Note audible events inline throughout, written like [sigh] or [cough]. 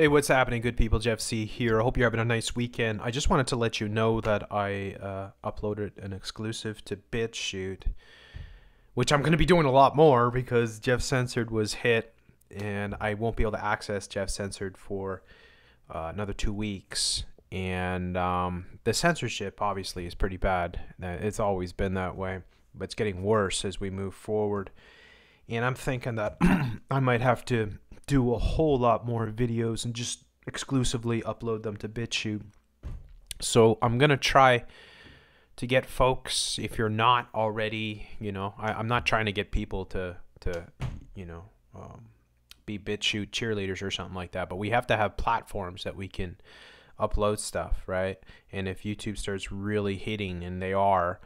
Hey, what's happening, good people? Jeff C here. I hope you're having a nice weekend. I just wanted to let you know that I uh, uploaded an exclusive to BitChute, which I'm going to be doing a lot more because Jeff Censored was hit, and I won't be able to access Jeff Censored for uh, another two weeks. And um, the censorship, obviously, is pretty bad. It's always been that way, but it's getting worse as we move forward. And I'm thinking that [clears throat] I might have to do a whole lot more videos and just exclusively upload them to BitChute. So I'm going to try to get folks, if you're not already, you know, I, am not trying to get people to, to you know, um, be BitChute cheerleaders or something like that, but we have to have platforms that we can upload stuff, right? And if YouTube starts really hitting, and they are,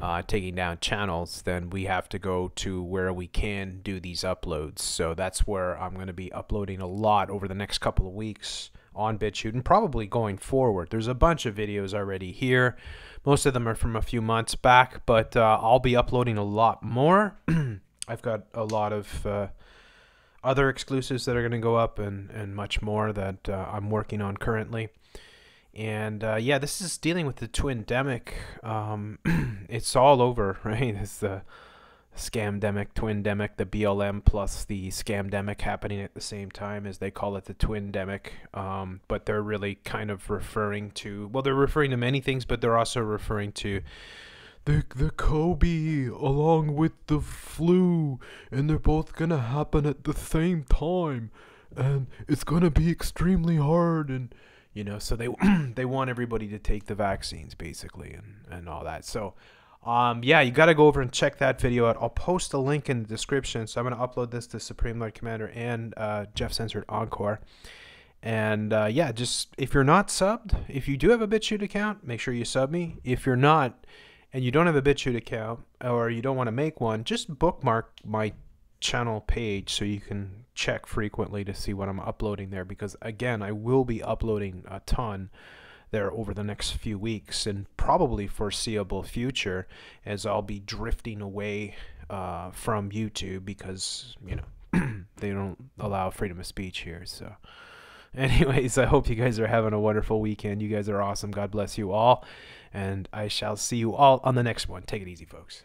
uh, taking down channels, then we have to go to where we can do these uploads. So that's where I'm going to be uploading a lot over the next couple of weeks on BitChute and probably going forward. There's a bunch of videos already here. Most of them are from a few months back, but uh, I'll be uploading a lot more. [clears throat] I've got a lot of uh, other exclusives that are going to go up and, and much more that uh, I'm working on currently and uh, yeah, this is dealing with the twin Um, [clears throat] it's all over, [laughs] right? It's the scam twin demic, the BLM plus the scam demic happening at the same time, as they call it, the twin Um, but they're really kind of referring to well, they're referring to many things, but they're also referring to the the Kobe along with the flu, and they're both gonna happen at the same time, and it's gonna be extremely hard and you know so they [clears throat] they want everybody to take the vaccines basically and and all that so um, yeah you got to go over and check that video out i'll post a link in the description so i'm going to upload this to supreme lord commander and uh, jeff censored encore and uh, yeah just if you're not subbed if you do have a bitchute account make sure you sub me if you're not and you don't have a bitchute account or you don't want to make one just bookmark my channel page so you can check frequently to see what I'm uploading there because again I will be uploading a ton there over the next few weeks and probably foreseeable future as I'll be drifting away uh, from YouTube because you know [clears throat] they don't allow freedom of speech here so [laughs] anyways I hope you guys are having a wonderful weekend you guys are awesome God bless you all and I shall see you all on the next one take it easy folks